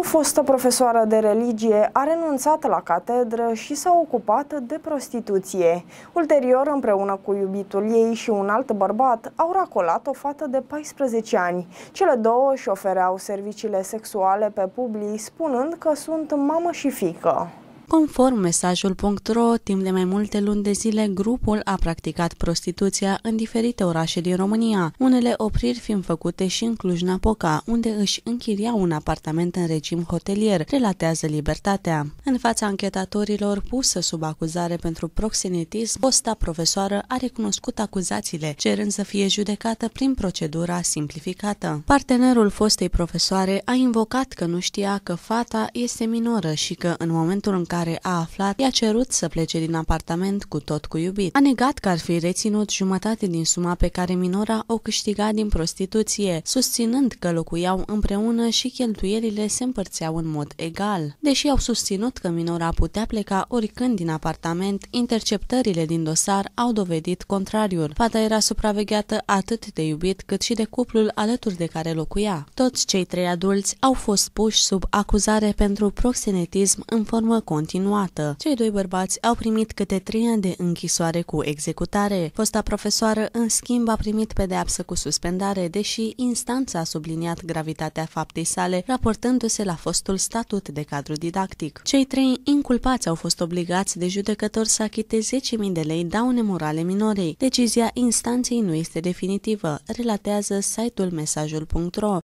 O fostă profesoară de religie a renunțat la catedră și s-a ocupat de prostituție. Ulterior, împreună cu iubitul ei și un alt bărbat, au racolat o fată de 14 ani. Cele două își ofereau serviciile sexuale pe public, spunând că sunt mamă și fică. Conform mesajul.ro, timp de mai multe luni de zile, grupul a practicat prostituția în diferite orașe din România, unele opriri fiind făcute și în Cluj-Napoca, unde își închiria un apartament în regim hotelier, relatează Libertatea. În fața anchetatorilor pusă sub acuzare pentru proxenetism, posta profesoară a recunoscut acuzațiile, cerând să fie judecată prin procedura simplificată. Partenerul fostei profesoare a invocat că nu știa că fata este minoră și că în momentul în care care a aflat, i-a cerut să plece din apartament cu tot cu iubit. A negat că ar fi reținut jumătate din suma pe care minora o câștiga din prostituție, susținând că locuiau împreună și cheltuielile se împărțeau în mod egal. Deși au susținut că minora putea pleca oricând din apartament, interceptările din dosar au dovedit contrariul. Fata era supravegheată atât de iubit cât și de cuplul alături de care locuia. Toți cei trei adulți au fost puși sub acuzare pentru proxenetism în formă continuă continuată. Cei doi bărbați au primit câte trei ani de închisoare cu executare. Fosta profesoară, în schimb, a primit pedeapsă cu suspendare, deși instanța a subliniat gravitatea faptei sale, raportându-se la fostul statut de cadru didactic. Cei trei inculpați au fost obligați de judecător să achite 10.000 de lei daune morale minorei. Decizia instanței nu este definitivă, relatează site-ul mesajul.ro.